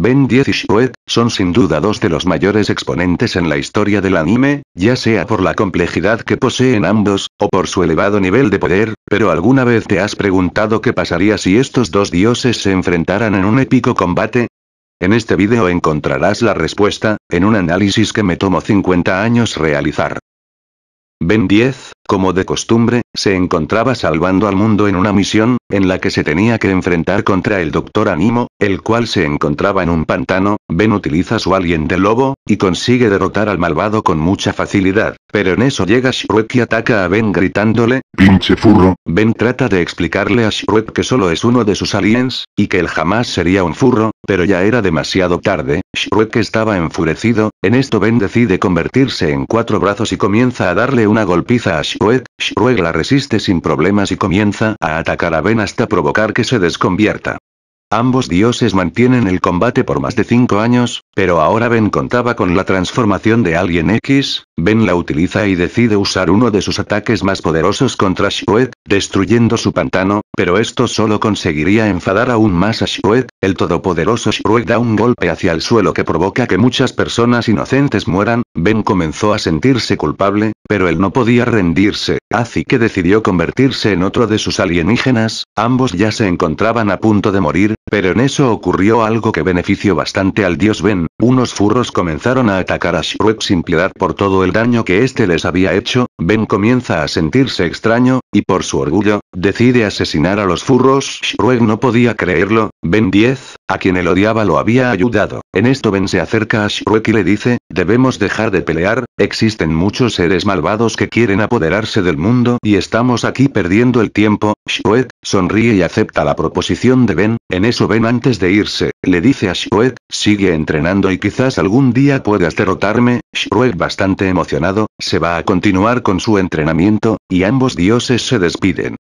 Ben 10 y Shoet, son sin duda dos de los mayores exponentes en la historia del anime, ya sea por la complejidad que poseen ambos, o por su elevado nivel de poder, pero alguna vez te has preguntado qué pasaría si estos dos dioses se enfrentaran en un épico combate, en este video encontrarás la respuesta, en un análisis que me tomó 50 años realizar. Ben 10, como de costumbre, se encontraba salvando al mundo en una misión, en la que se tenía que enfrentar contra el Doctor Animo, el cual se encontraba en un pantano, Ben utiliza su alien de lobo, y consigue derrotar al malvado con mucha facilidad, pero en eso llega Shrek y ataca a Ben gritándole, ¡Pinche furro! Ben trata de explicarle a Shrek que solo es uno de sus aliens, y que él jamás sería un furro, pero ya era demasiado tarde, Shrek estaba enfurecido, en esto Ben decide convertirse en cuatro brazos y comienza a darle una golpiza a Shrek, Shrek la resiste sin problemas y comienza a atacar a Ben hasta provocar que se desconvierta. Ambos dioses mantienen el combate por más de 5 años, pero ahora Ben contaba con la transformación de Alien X, Ben la utiliza y decide usar uno de sus ataques más poderosos contra Shrek, destruyendo su pantano, pero esto solo conseguiría enfadar aún más a Shrek el todopoderoso Shrek da un golpe hacia el suelo que provoca que muchas personas inocentes mueran, Ben comenzó a sentirse culpable, pero él no podía rendirse, así que decidió convertirse en otro de sus alienígenas, ambos ya se encontraban a punto de morir, pero en eso ocurrió algo que benefició bastante al dios Ben, unos furros comenzaron a atacar a Shrek sin piedad por todo el daño que este les había hecho, Ben comienza a sentirse extraño, y por su orgullo, decide asesinar a los furros. Shrek no podía creerlo, Ben 10, a quien él odiaba lo había ayudado. En esto Ben se acerca a Shrek y le dice, debemos dejar de pelear, existen muchos seres malvados que quieren apoderarse del mundo y estamos aquí perdiendo el tiempo. Shrek, sonríe y acepta la proposición de Ben, en eso Ben antes de irse, le dice a Shrek, sigue entrenando y quizás algún día puedas derrotarme, Shrek bastante emocionado, se va a continuar con su entrenamiento, y ambos dioses se despiden.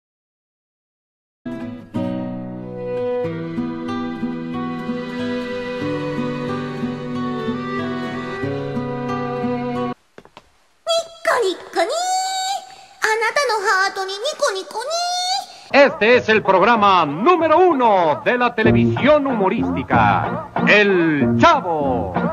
¡Nico, este es el programa número uno de la televisión humorística, El Chavo.